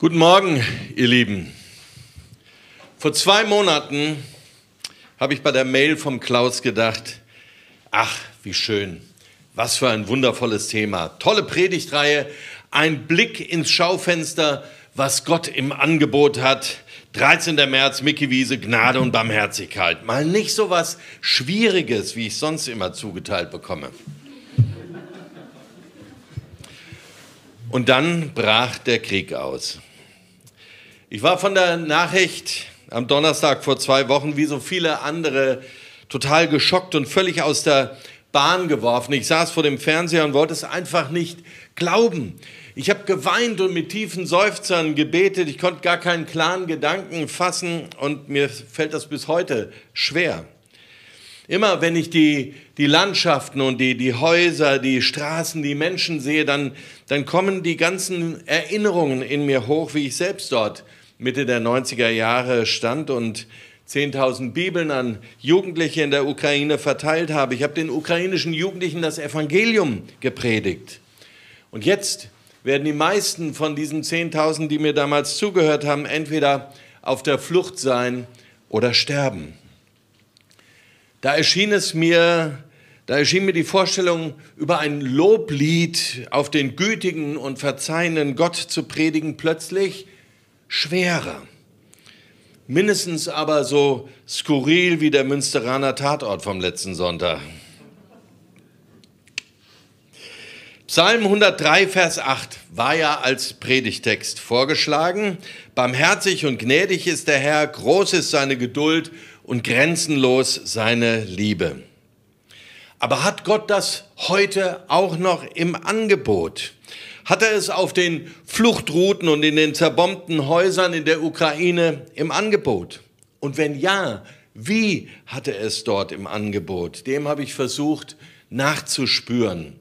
Guten Morgen, ihr Lieben. Vor zwei Monaten habe ich bei der Mail vom Klaus gedacht, ach, wie schön, was für ein wundervolles Thema. Tolle Predigtreihe, ein Blick ins Schaufenster, was Gott im Angebot hat. 13. März, Mickey Wiese, Gnade und Barmherzigkeit. Mal nicht so was Schwieriges, wie ich sonst immer zugeteilt bekomme. Und dann brach der Krieg aus. Ich war von der Nachricht am Donnerstag vor zwei Wochen, wie so viele andere, total geschockt und völlig aus der Bahn geworfen. Ich saß vor dem Fernseher und wollte es einfach nicht glauben. Ich habe geweint und mit tiefen Seufzern gebetet. Ich konnte gar keinen klaren Gedanken fassen und mir fällt das bis heute schwer. Immer wenn ich die, die Landschaften und die, die Häuser, die Straßen, die Menschen sehe, dann, dann kommen die ganzen Erinnerungen in mir hoch, wie ich selbst dort Mitte der 90er Jahre stand und 10.000 Bibeln an Jugendliche in der Ukraine verteilt habe. Ich habe den ukrainischen Jugendlichen das Evangelium gepredigt. Und jetzt werden die meisten von diesen 10.000, die mir damals zugehört haben, entweder auf der Flucht sein oder sterben. Da erschien es mir, da erschien mir die Vorstellung, über ein Loblied auf den gütigen und verzeihenden Gott zu predigen, plötzlich schwerer. Mindestens aber so skurril wie der Münsteraner Tatort vom letzten Sonntag. Psalm 103, Vers 8 war ja als Predigtext vorgeschlagen. Barmherzig und gnädig ist der Herr, groß ist seine Geduld und grenzenlos seine Liebe. Aber hat Gott das heute auch noch im Angebot? hat er es auf den Fluchtrouten und in den zerbombten Häusern in der Ukraine im Angebot? Und wenn ja, wie hat er es dort im Angebot? Dem habe ich versucht nachzuspüren.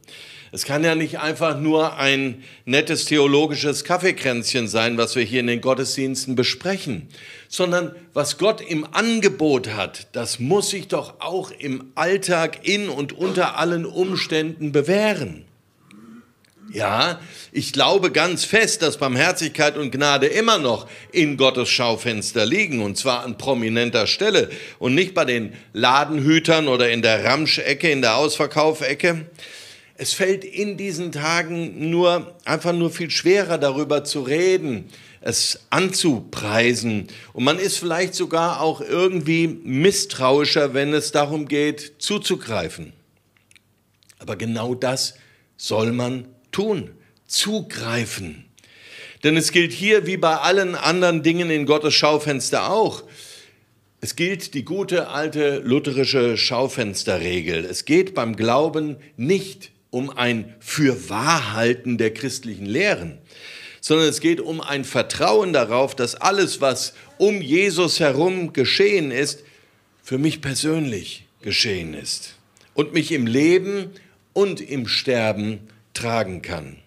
Es kann ja nicht einfach nur ein nettes theologisches Kaffeekränzchen sein, was wir hier in den Gottesdiensten besprechen, sondern was Gott im Angebot hat, das muss sich doch auch im Alltag in und unter allen Umständen bewähren. Ja, ich glaube ganz fest, dass Barmherzigkeit und Gnade immer noch in Gottes Schaufenster liegen, und zwar an prominenter Stelle und nicht bei den Ladenhütern oder in der Ramschecke, in der Ausverkaufecke. Es fällt in diesen Tagen nur einfach nur viel schwerer darüber zu reden, es anzupreisen. Und man ist vielleicht sogar auch irgendwie misstrauischer, wenn es darum geht, zuzugreifen. Aber genau das soll man tun, zugreifen. Denn es gilt hier wie bei allen anderen Dingen in Gottes Schaufenster auch. Es gilt die gute alte lutherische Schaufensterregel. Es geht beim Glauben nicht um ein Fürwahrhalten der christlichen Lehren, sondern es geht um ein Vertrauen darauf, dass alles, was um Jesus herum geschehen ist, für mich persönlich geschehen ist und mich im Leben und im Sterben tragen kann.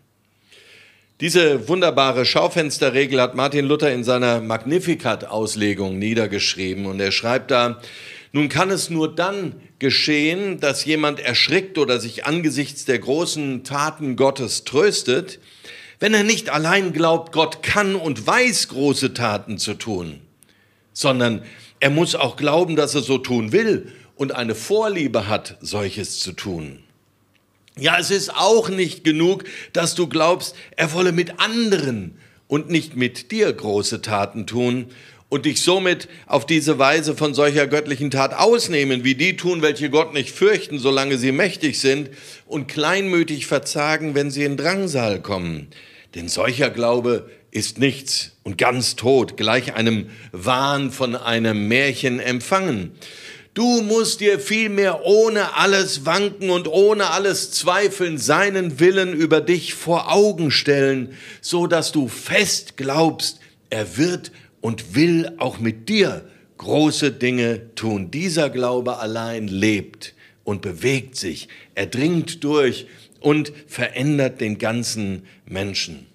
Diese wunderbare Schaufensterregel hat Martin Luther in seiner Magnificat-Auslegung niedergeschrieben und er schreibt da, nun kann es nur dann geschehen, dass jemand erschrickt oder sich angesichts der großen Taten Gottes tröstet, wenn er nicht allein glaubt, Gott kann und weiß große Taten zu tun, sondern er muss auch glauben, dass er so tun will und eine Vorliebe hat, solches zu tun. Ja, es ist auch nicht genug, dass du glaubst, er wolle mit anderen und nicht mit dir große Taten tun und dich somit auf diese Weise von solcher göttlichen Tat ausnehmen, wie die tun, welche Gott nicht fürchten, solange sie mächtig sind, und kleinmütig verzagen, wenn sie in Drangsal kommen. Denn solcher Glaube ist nichts und ganz tot, gleich einem Wahn von einem Märchen empfangen. Du musst dir vielmehr ohne alles Wanken und ohne alles Zweifeln seinen Willen über dich vor Augen stellen, so dass du fest glaubst, er wird und will auch mit dir große Dinge tun. Dieser Glaube allein lebt und bewegt sich, er dringt durch und verändert den ganzen Menschen.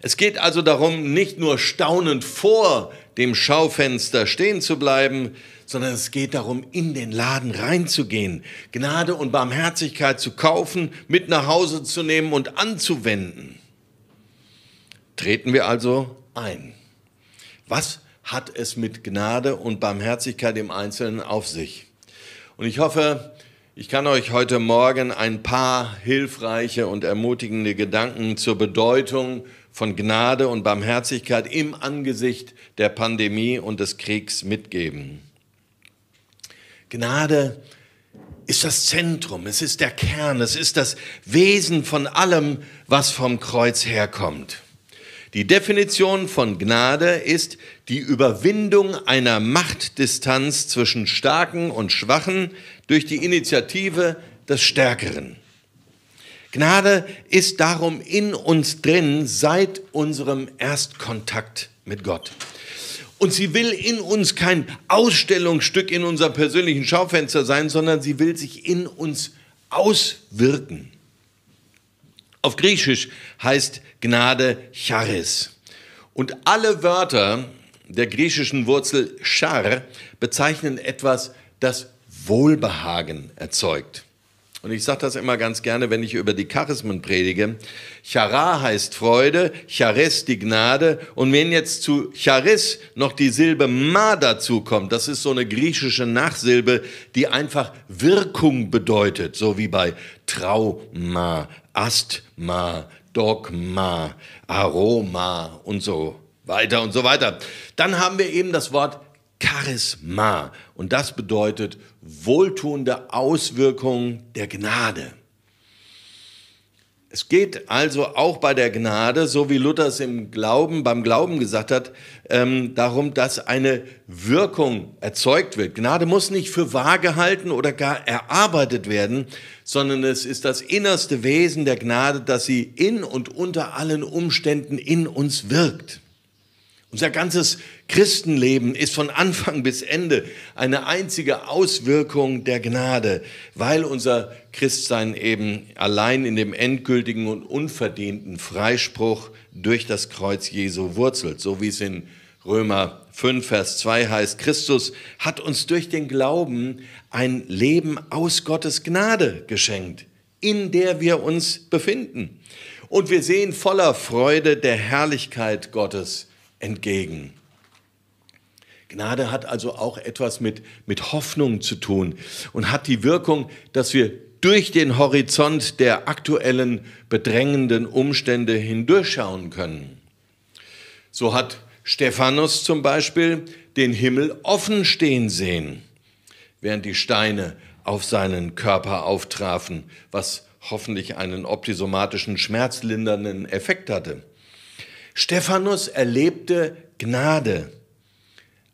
Es geht also darum, nicht nur staunend vor dem Schaufenster stehen zu bleiben, sondern es geht darum, in den Laden reinzugehen, Gnade und Barmherzigkeit zu kaufen, mit nach Hause zu nehmen und anzuwenden. Treten wir also ein. Was hat es mit Gnade und Barmherzigkeit im Einzelnen auf sich? Und ich hoffe, ich kann euch heute Morgen ein paar hilfreiche und ermutigende Gedanken zur Bedeutung von Gnade und Barmherzigkeit im Angesicht der Pandemie und des Kriegs mitgeben. Gnade ist das Zentrum, es ist der Kern, es ist das Wesen von allem, was vom Kreuz herkommt. Die Definition von Gnade ist die Überwindung einer Machtdistanz zwischen Starken und Schwachen durch die Initiative des Stärkeren. Gnade ist darum in uns drin seit unserem Erstkontakt mit Gott. Und sie will in uns kein Ausstellungsstück in unserem persönlichen Schaufenster sein, sondern sie will sich in uns auswirken. Auf Griechisch heißt Gnade Charis. Und alle Wörter der griechischen Wurzel char bezeichnen etwas, das Wohlbehagen erzeugt. Und ich sage das immer ganz gerne, wenn ich über die Charismen predige. Chara heißt Freude, Charis die Gnade. Und wenn jetzt zu Charis noch die Silbe Ma dazukommt, das ist so eine griechische Nachsilbe, die einfach Wirkung bedeutet, so wie bei Trauma, Asthma, Dogma, Aroma und so weiter und so weiter. Dann haben wir eben das Wort Charisma. Und das bedeutet wohltuende Auswirkung der Gnade. Es geht also auch bei der Gnade, so wie Luther es im Glauben, beim Glauben gesagt hat, ähm, darum, dass eine Wirkung erzeugt wird. Gnade muss nicht für wahr gehalten oder gar erarbeitet werden, sondern es ist das innerste Wesen der Gnade, dass sie in und unter allen Umständen in uns wirkt. Unser ganzes Christenleben ist von Anfang bis Ende eine einzige Auswirkung der Gnade, weil unser Christsein eben allein in dem endgültigen und unverdienten Freispruch durch das Kreuz Jesu wurzelt, so wie es in Römer 5, Vers 2 heißt, Christus hat uns durch den Glauben ein Leben aus Gottes Gnade geschenkt, in der wir uns befinden. Und wir sehen voller Freude der Herrlichkeit Gottes entgegen. Gnade hat also auch etwas mit, mit Hoffnung zu tun und hat die Wirkung, dass wir durch den Horizont der aktuellen bedrängenden Umstände hindurchschauen können. So hat Stephanus zum Beispiel den Himmel offen stehen sehen, während die Steine auf seinen Körper auftrafen, was hoffentlich einen optisomatischen schmerzlindernden Effekt hatte. Stephanus erlebte Gnade,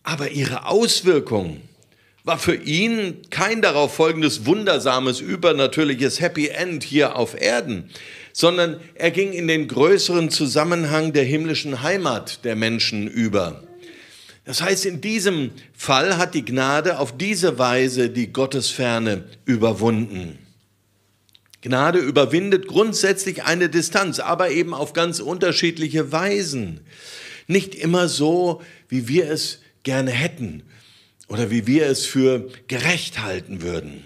aber ihre Auswirkung war für ihn kein darauf folgendes wundersames, übernatürliches Happy End hier auf Erden, sondern er ging in den größeren Zusammenhang der himmlischen Heimat der Menschen über. Das heißt, in diesem Fall hat die Gnade auf diese Weise die Gottesferne überwunden. Gnade überwindet grundsätzlich eine Distanz, aber eben auf ganz unterschiedliche Weisen. Nicht immer so, wie wir es gerne hätten oder wie wir es für gerecht halten würden.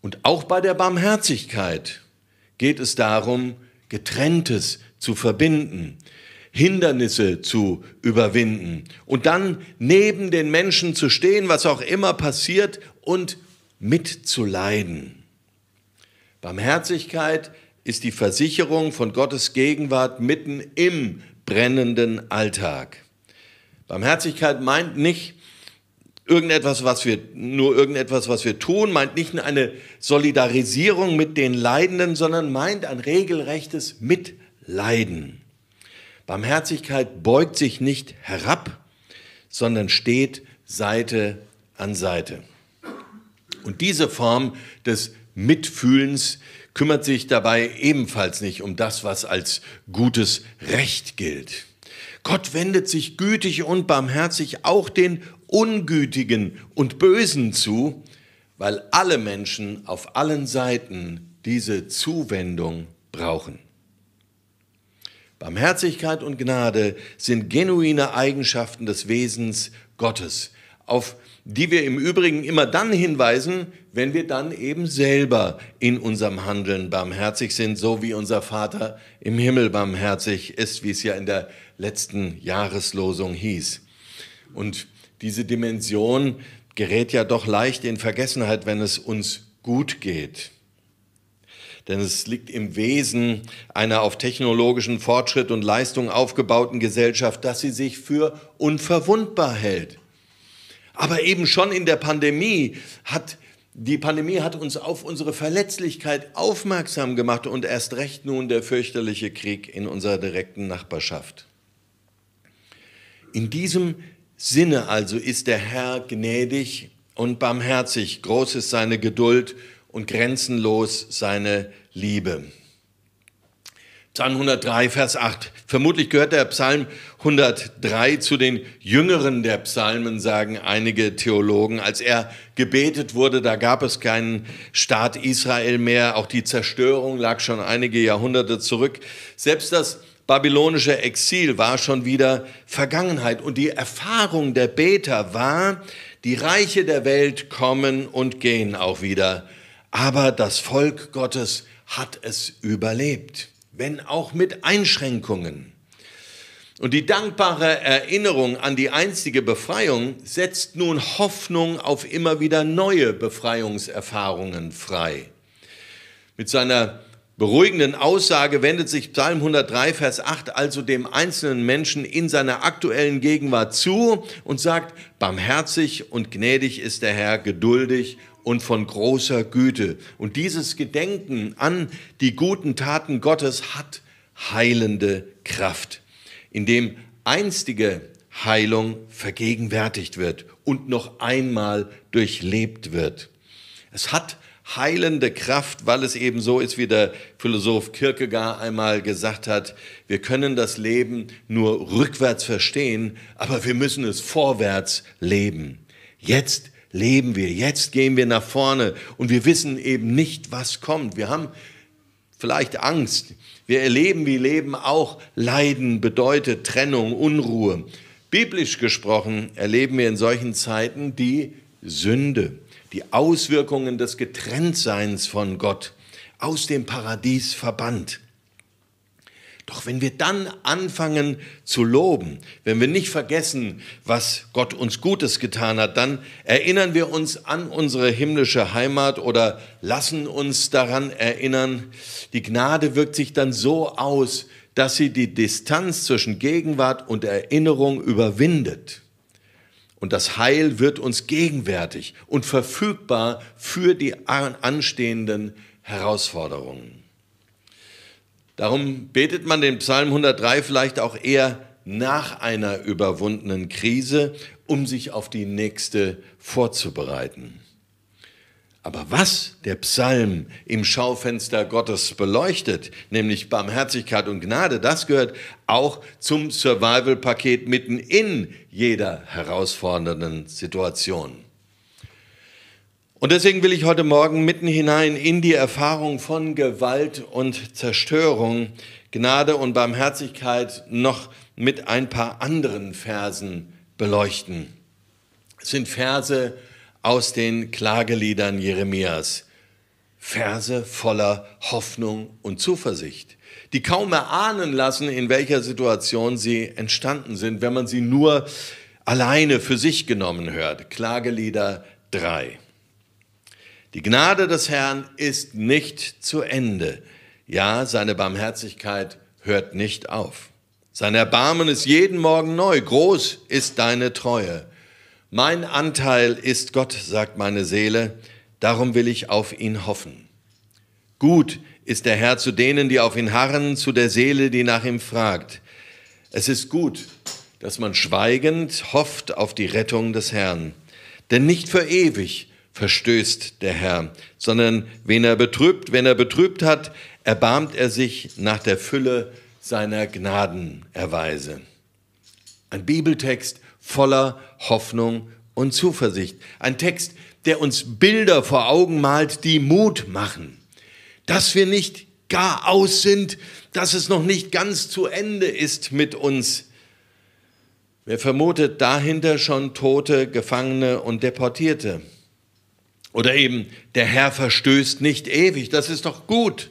Und auch bei der Barmherzigkeit geht es darum, Getrenntes zu verbinden, Hindernisse zu überwinden und dann neben den Menschen zu stehen, was auch immer passiert, und mitzuleiden. Barmherzigkeit ist die Versicherung von Gottes Gegenwart mitten im brennenden Alltag. Barmherzigkeit meint nicht irgendetwas, was wir, nur irgendetwas, was wir tun, meint nicht eine Solidarisierung mit den Leidenden, sondern meint ein regelrechtes Mitleiden. Barmherzigkeit beugt sich nicht herab, sondern steht Seite an Seite. Und diese Form des Mitfühlens kümmert sich dabei ebenfalls nicht um das, was als gutes Recht gilt. Gott wendet sich gütig und barmherzig auch den Ungütigen und Bösen zu, weil alle Menschen auf allen Seiten diese Zuwendung brauchen. Barmherzigkeit und Gnade sind genuine Eigenschaften des Wesens Gottes, auf die wir im Übrigen immer dann hinweisen, wenn wir dann eben selber in unserem Handeln barmherzig sind, so wie unser Vater im Himmel barmherzig ist, wie es ja in der letzten Jahreslosung hieß. Und diese Dimension gerät ja doch leicht in Vergessenheit, wenn es uns gut geht. Denn es liegt im Wesen einer auf technologischen Fortschritt und Leistung aufgebauten Gesellschaft, dass sie sich für unverwundbar hält aber eben schon in der Pandemie hat die Pandemie hat uns auf unsere Verletzlichkeit aufmerksam gemacht und erst recht nun der fürchterliche Krieg in unserer direkten Nachbarschaft. In diesem Sinne also ist der Herr gnädig und barmherzig, groß ist seine Geduld und grenzenlos seine Liebe. Psalm 103, Vers 8. Vermutlich gehört der Psalm 103 zu den jüngeren der Psalmen, sagen einige Theologen. Als er gebetet wurde, da gab es keinen Staat Israel mehr. Auch die Zerstörung lag schon einige Jahrhunderte zurück. Selbst das babylonische Exil war schon wieder Vergangenheit. Und die Erfahrung der Beter war, die Reiche der Welt kommen und gehen auch wieder. Aber das Volk Gottes hat es überlebt wenn auch mit Einschränkungen. Und die dankbare Erinnerung an die einstige Befreiung setzt nun Hoffnung auf immer wieder neue Befreiungserfahrungen frei. Mit seiner beruhigenden Aussage wendet sich Psalm 103, Vers 8 also dem einzelnen Menschen in seiner aktuellen Gegenwart zu und sagt, barmherzig und gnädig ist der Herr, geduldig und von großer Güte. Und dieses Gedenken an die guten Taten Gottes hat heilende Kraft, indem einstige Heilung vergegenwärtigt wird und noch einmal durchlebt wird. Es hat heilende Kraft, weil es eben so ist, wie der Philosoph Kierkegaard einmal gesagt hat, wir können das Leben nur rückwärts verstehen, aber wir müssen es vorwärts leben. Jetzt leben wir, jetzt gehen wir nach vorne und wir wissen eben nicht, was kommt. Wir haben vielleicht Angst. Wir erleben, wie Leben auch Leiden bedeutet, Trennung, Unruhe. Biblisch gesprochen erleben wir in solchen Zeiten die Sünde, die Auswirkungen des Getrenntseins von Gott, aus dem Paradies verbannt. Doch wenn wir dann anfangen zu loben, wenn wir nicht vergessen, was Gott uns Gutes getan hat, dann erinnern wir uns an unsere himmlische Heimat oder lassen uns daran erinnern. Die Gnade wirkt sich dann so aus, dass sie die Distanz zwischen Gegenwart und Erinnerung überwindet. Und das Heil wird uns gegenwärtig und verfügbar für die anstehenden Herausforderungen. Darum betet man den Psalm 103 vielleicht auch eher nach einer überwundenen Krise, um sich auf die nächste vorzubereiten. Aber was der Psalm im Schaufenster Gottes beleuchtet, nämlich Barmherzigkeit und Gnade, das gehört auch zum Survival-Paket mitten in jeder herausfordernden Situation. Und deswegen will ich heute Morgen mitten hinein in die Erfahrung von Gewalt und Zerstörung, Gnade und Barmherzigkeit noch mit ein paar anderen Versen beleuchten. Es sind Verse aus den Klageliedern Jeremias. Verse voller Hoffnung und Zuversicht, die kaum erahnen lassen, in welcher Situation sie entstanden sind, wenn man sie nur alleine für sich genommen hört. Klagelieder 3. Die Gnade des Herrn ist nicht zu Ende. Ja, seine Barmherzigkeit hört nicht auf. Sein Erbarmen ist jeden Morgen neu. Groß ist deine Treue. Mein Anteil ist Gott, sagt meine Seele, darum will ich auf ihn hoffen. Gut ist der Herr zu denen, die auf ihn harren, zu der Seele, die nach ihm fragt. Es ist gut, dass man schweigend hofft auf die Rettung des Herrn. Denn nicht für ewig verstößt der Herr, sondern wen er betrübt, wenn er betrübt hat, erbarmt er sich nach der Fülle seiner Gnadenerweise. Ein Bibeltext voller Hoffnung und Zuversicht. Ein Text, der uns Bilder vor Augen malt, die Mut machen, dass wir nicht gar aus sind, dass es noch nicht ganz zu Ende ist mit uns. Wer vermutet dahinter schon Tote, Gefangene und Deportierte? Oder eben, der Herr verstößt nicht ewig, das ist doch gut.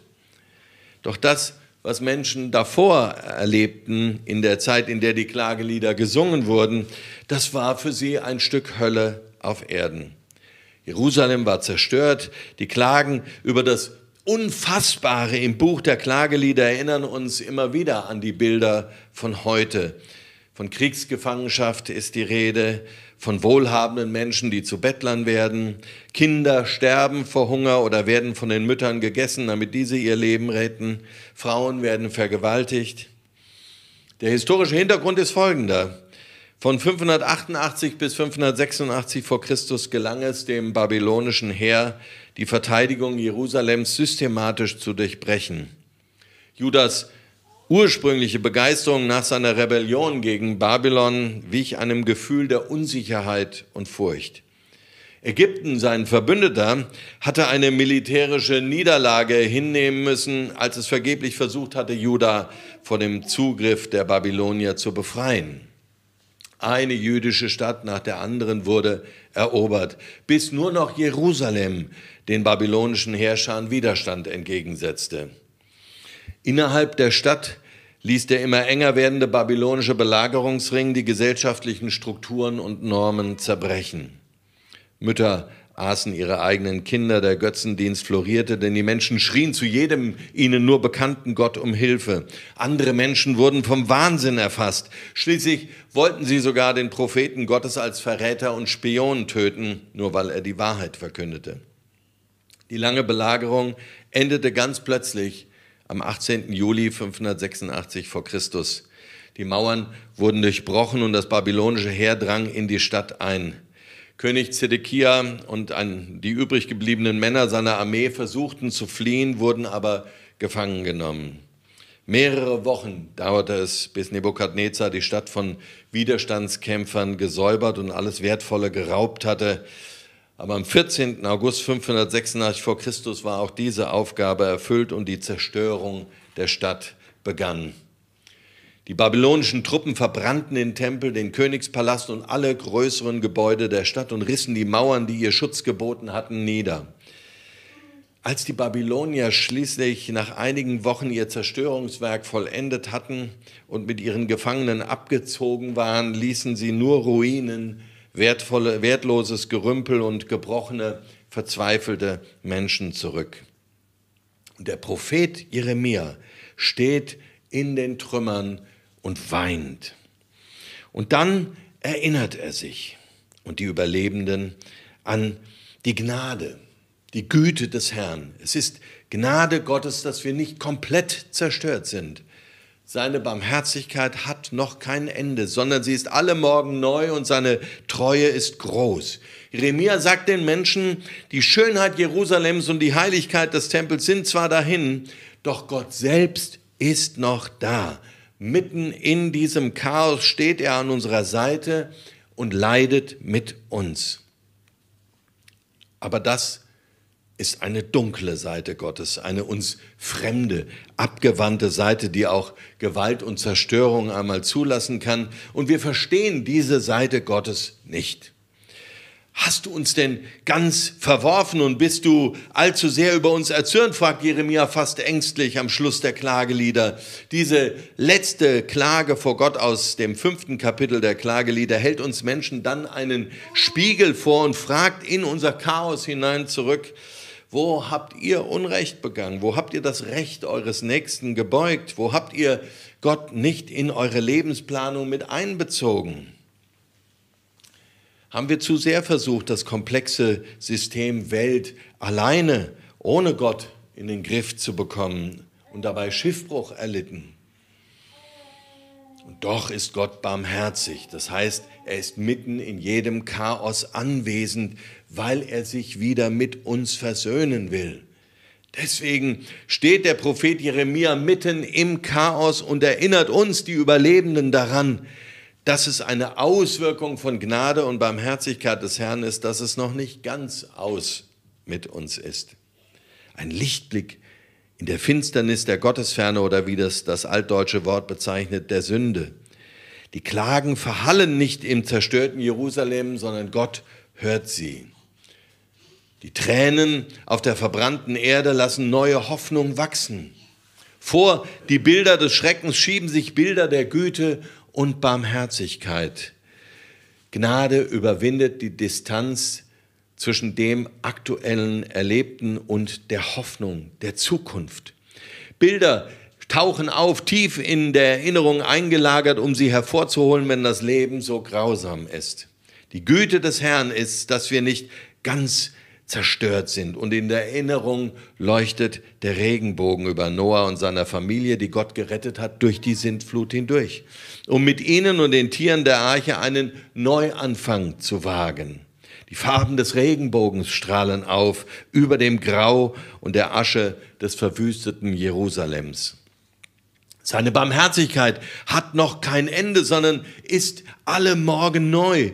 Doch das, was Menschen davor erlebten, in der Zeit, in der die Klagelieder gesungen wurden, das war für sie ein Stück Hölle auf Erden. Jerusalem war zerstört, die Klagen über das Unfassbare im Buch der Klagelieder erinnern uns immer wieder an die Bilder von heute. Von Kriegsgefangenschaft ist die Rede, von wohlhabenden Menschen, die zu Bettlern werden. Kinder sterben vor Hunger oder werden von den Müttern gegessen, damit diese ihr Leben retten. Frauen werden vergewaltigt. Der historische Hintergrund ist folgender. Von 588 bis 586 vor Christus gelang es dem babylonischen Heer, die Verteidigung Jerusalems systematisch zu durchbrechen. Judas ursprüngliche Begeisterung nach seiner Rebellion gegen Babylon wich einem Gefühl der Unsicherheit und Furcht. Ägypten, sein Verbündeter, hatte eine militärische Niederlage hinnehmen müssen, als es vergeblich versucht hatte, Juda vor dem Zugriff der Babylonier zu befreien. Eine jüdische Stadt nach der anderen wurde erobert, bis nur noch Jerusalem den babylonischen Herrschern Widerstand entgegensetzte. Innerhalb der Stadt ließ der immer enger werdende babylonische Belagerungsring die gesellschaftlichen Strukturen und Normen zerbrechen. Mütter aßen ihre eigenen Kinder, der Götzendienst florierte, denn die Menschen schrien zu jedem ihnen nur bekannten Gott um Hilfe. Andere Menschen wurden vom Wahnsinn erfasst. Schließlich wollten sie sogar den Propheten Gottes als Verräter und Spion töten, nur weil er die Wahrheit verkündete. Die lange Belagerung endete ganz plötzlich am 18. Juli 586 vor Christus. Die Mauern wurden durchbrochen und das babylonische Heer drang in die Stadt ein. König Zedekia und ein, die übrig gebliebenen Männer seiner Armee versuchten zu fliehen, wurden aber gefangen genommen. Mehrere Wochen dauerte es, bis Nebukadnezar die Stadt von Widerstandskämpfern gesäubert und alles Wertvolle geraubt hatte, aber am 14. August 586 vor Christus war auch diese Aufgabe erfüllt und die Zerstörung der Stadt begann. Die babylonischen Truppen verbrannten den Tempel, den Königspalast und alle größeren Gebäude der Stadt und rissen die Mauern, die ihr Schutz geboten hatten, nieder. Als die Babylonier schließlich nach einigen Wochen ihr Zerstörungswerk vollendet hatten und mit ihren Gefangenen abgezogen waren, ließen sie nur Ruinen wertvolle, wertloses Gerümpel und gebrochene, verzweifelte Menschen zurück. Der Prophet Jeremia steht in den Trümmern und weint. Und dann erinnert er sich und die Überlebenden an die Gnade, die Güte des Herrn. Es ist Gnade Gottes, dass wir nicht komplett zerstört sind, seine Barmherzigkeit hat noch kein Ende, sondern sie ist alle Morgen neu und seine Treue ist groß. Jeremia sagt den Menschen, die Schönheit Jerusalems und die Heiligkeit des Tempels sind zwar dahin, doch Gott selbst ist noch da. Mitten in diesem Chaos steht er an unserer Seite und leidet mit uns. Aber das ist eine dunkle Seite Gottes, eine uns fremde, abgewandte Seite, die auch Gewalt und Zerstörung einmal zulassen kann. Und wir verstehen diese Seite Gottes nicht. Hast du uns denn ganz verworfen und bist du allzu sehr über uns erzürnt? fragt Jeremia fast ängstlich am Schluss der Klagelieder. Diese letzte Klage vor Gott aus dem fünften Kapitel der Klagelieder hält uns Menschen dann einen Spiegel vor und fragt in unser Chaos hinein zurück, wo habt ihr Unrecht begangen? Wo habt ihr das Recht eures Nächsten gebeugt? Wo habt ihr Gott nicht in eure Lebensplanung mit einbezogen? Haben wir zu sehr versucht, das komplexe System Welt alleine, ohne Gott, in den Griff zu bekommen und dabei Schiffbruch erlitten? Und doch ist Gott barmherzig. Das heißt, er ist mitten in jedem Chaos anwesend, weil er sich wieder mit uns versöhnen will. Deswegen steht der Prophet Jeremia mitten im Chaos und erinnert uns, die Überlebenden, daran, dass es eine Auswirkung von Gnade und Barmherzigkeit des Herrn ist, dass es noch nicht ganz aus mit uns ist. Ein Lichtblick in der Finsternis der Gottesferne oder wie das das altdeutsche Wort bezeichnet, der Sünde. Die Klagen verhallen nicht im zerstörten Jerusalem, sondern Gott hört sie. Die Tränen auf der verbrannten Erde lassen neue Hoffnung wachsen. Vor die Bilder des Schreckens schieben sich Bilder der Güte und Barmherzigkeit. Gnade überwindet die Distanz zwischen dem aktuellen Erlebten und der Hoffnung, der Zukunft. Bilder tauchen auf, tief in der Erinnerung eingelagert, um sie hervorzuholen, wenn das Leben so grausam ist. Die Güte des Herrn ist, dass wir nicht ganz zerstört sind. Und in der Erinnerung leuchtet der Regenbogen über Noah und seiner Familie, die Gott gerettet hat, durch die Sintflut hindurch, um mit ihnen und den Tieren der Arche einen Neuanfang zu wagen. Die Farben des Regenbogens strahlen auf über dem Grau und der Asche des verwüsteten Jerusalems. Seine Barmherzigkeit hat noch kein Ende, sondern ist alle Morgen neu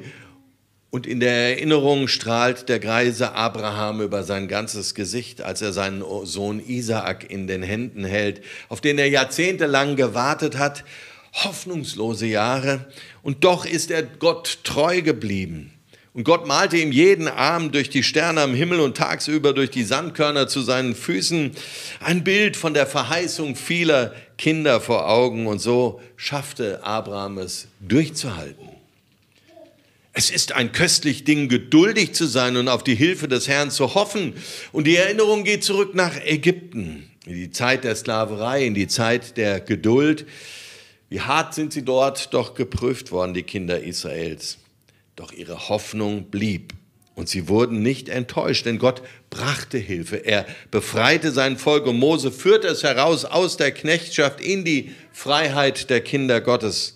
und in der Erinnerung strahlt der greise Abraham über sein ganzes Gesicht, als er seinen Sohn Isaak in den Händen hält, auf den er jahrzehntelang gewartet hat, hoffnungslose Jahre, und doch ist er Gott treu geblieben. Und Gott malte ihm jeden Abend durch die Sterne am Himmel und tagsüber durch die Sandkörner zu seinen Füßen ein Bild von der Verheißung vieler Kinder vor Augen. Und so schaffte Abraham es durchzuhalten. Es ist ein köstlich Ding, geduldig zu sein und auf die Hilfe des Herrn zu hoffen. Und die Erinnerung geht zurück nach Ägypten, in die Zeit der Sklaverei, in die Zeit der Geduld. Wie hart sind sie dort doch geprüft worden, die Kinder Israels. Doch ihre Hoffnung blieb. Und sie wurden nicht enttäuscht, denn Gott brachte Hilfe. Er befreite sein Volk und Mose führte es heraus aus der Knechtschaft in die Freiheit der Kinder Gottes.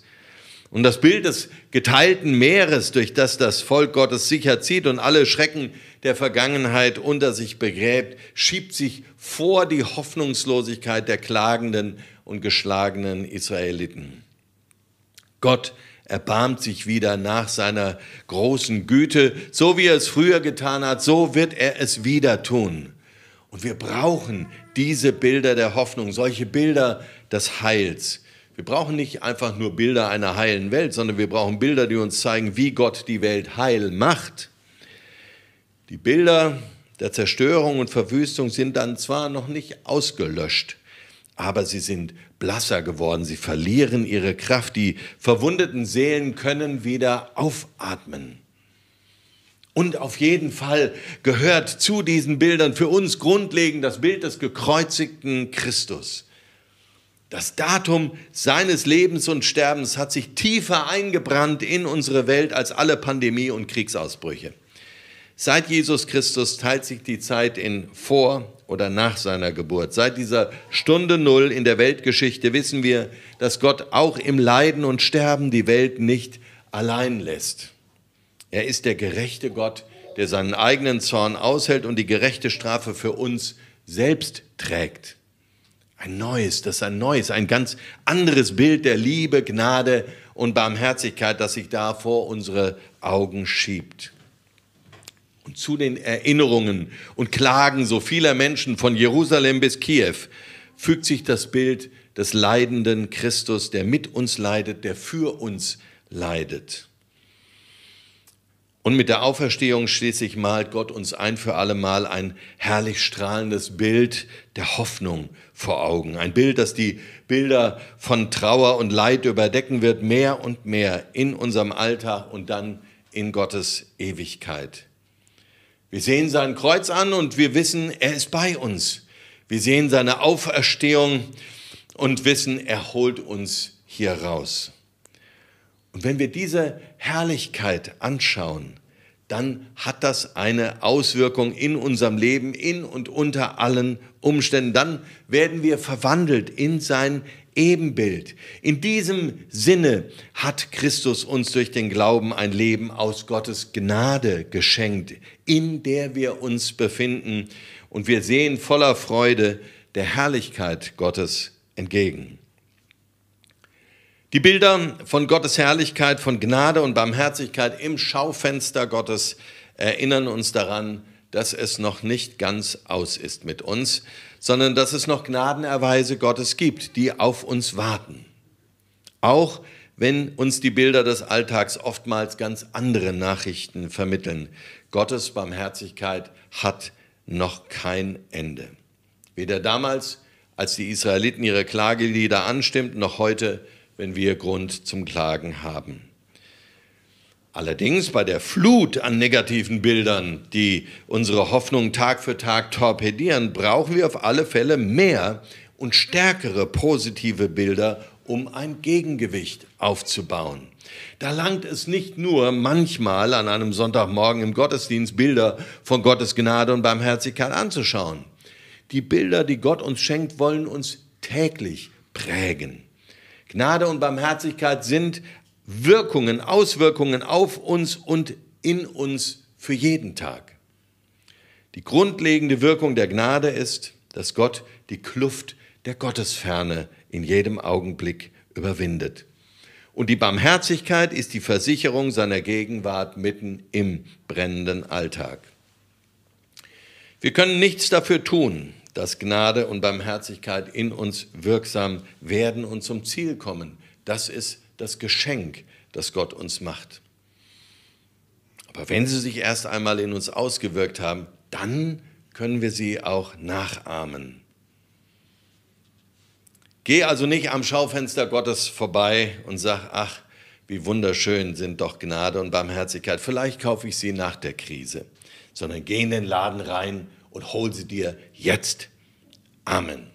Und das Bild des geteilten Meeres, durch das das Volk Gottes sicher zieht und alle Schrecken der Vergangenheit unter sich begräbt, schiebt sich vor die Hoffnungslosigkeit der klagenden und geschlagenen Israeliten. Gott erbarmt sich wieder nach seiner großen Güte, so wie er es früher getan hat, so wird er es wieder tun. Und wir brauchen diese Bilder der Hoffnung, solche Bilder des Heils. Wir brauchen nicht einfach nur Bilder einer heilen Welt, sondern wir brauchen Bilder, die uns zeigen, wie Gott die Welt heil macht. Die Bilder der Zerstörung und Verwüstung sind dann zwar noch nicht ausgelöscht, aber sie sind blasser geworden, sie verlieren ihre Kraft, die verwundeten Seelen können wieder aufatmen. Und auf jeden Fall gehört zu diesen Bildern für uns grundlegend das Bild des gekreuzigten Christus. Das Datum seines Lebens und Sterbens hat sich tiefer eingebrannt in unsere Welt als alle Pandemie und Kriegsausbrüche. Seit Jesus Christus teilt sich die Zeit in vor oder nach seiner Geburt. Seit dieser Stunde Null in der Weltgeschichte wissen wir, dass Gott auch im Leiden und Sterben die Welt nicht allein lässt. Er ist der gerechte Gott, der seinen eigenen Zorn aushält und die gerechte Strafe für uns selbst trägt. Ein neues, das ist ein neues, ein ganz anderes Bild der Liebe, Gnade und Barmherzigkeit, das sich da vor unsere Augen schiebt. Und zu den Erinnerungen und Klagen so vieler Menschen von Jerusalem bis Kiew fügt sich das Bild des leidenden Christus, der mit uns leidet, der für uns leidet. Und mit der Auferstehung schließlich malt Gott uns ein für alle Mal ein herrlich strahlendes Bild der Hoffnung vor Augen. Ein Bild, das die Bilder von Trauer und Leid überdecken wird, mehr und mehr in unserem Alltag und dann in Gottes Ewigkeit. Wir sehen sein Kreuz an und wir wissen, er ist bei uns. Wir sehen seine Auferstehung und wissen, er holt uns hier raus. Und wenn wir diese Herrlichkeit anschauen, dann hat das eine Auswirkung in unserem Leben, in und unter allen Umständen. Dann werden wir verwandelt in sein Ebenbild. In diesem Sinne hat Christus uns durch den Glauben ein Leben aus Gottes Gnade geschenkt, in der wir uns befinden. Und wir sehen voller Freude der Herrlichkeit Gottes entgegen. Die Bilder von Gottes Herrlichkeit, von Gnade und Barmherzigkeit im Schaufenster Gottes erinnern uns daran, dass es noch nicht ganz aus ist mit uns, sondern dass es noch Gnadenerweise Gottes gibt, die auf uns warten. Auch wenn uns die Bilder des Alltags oftmals ganz andere Nachrichten vermitteln. Gottes Barmherzigkeit hat noch kein Ende. Weder damals, als die Israeliten ihre Klagelieder anstimmten, noch heute, wenn wir Grund zum Klagen haben. Allerdings bei der Flut an negativen Bildern, die unsere Hoffnung Tag für Tag torpedieren, brauchen wir auf alle Fälle mehr und stärkere positive Bilder, um ein Gegengewicht aufzubauen. Da langt es nicht nur, manchmal an einem Sonntagmorgen im Gottesdienst Bilder von Gottes Gnade und Barmherzigkeit anzuschauen. Die Bilder, die Gott uns schenkt, wollen uns täglich prägen. Gnade und Barmherzigkeit sind Wirkungen, Auswirkungen auf uns und in uns für jeden Tag. Die grundlegende Wirkung der Gnade ist, dass Gott die Kluft der Gottesferne in jedem Augenblick überwindet. Und die Barmherzigkeit ist die Versicherung seiner Gegenwart mitten im brennenden Alltag. Wir können nichts dafür tun, dass Gnade und Barmherzigkeit in uns wirksam werden und zum Ziel kommen. Das ist das Geschenk, das Gott uns macht. Aber wenn sie sich erst einmal in uns ausgewirkt haben, dann können wir sie auch nachahmen. Geh also nicht am Schaufenster Gottes vorbei und sag, ach, wie wunderschön sind doch Gnade und Barmherzigkeit, vielleicht kaufe ich sie nach der Krise, sondern geh in den Laden rein und hol sie dir jetzt. Amen.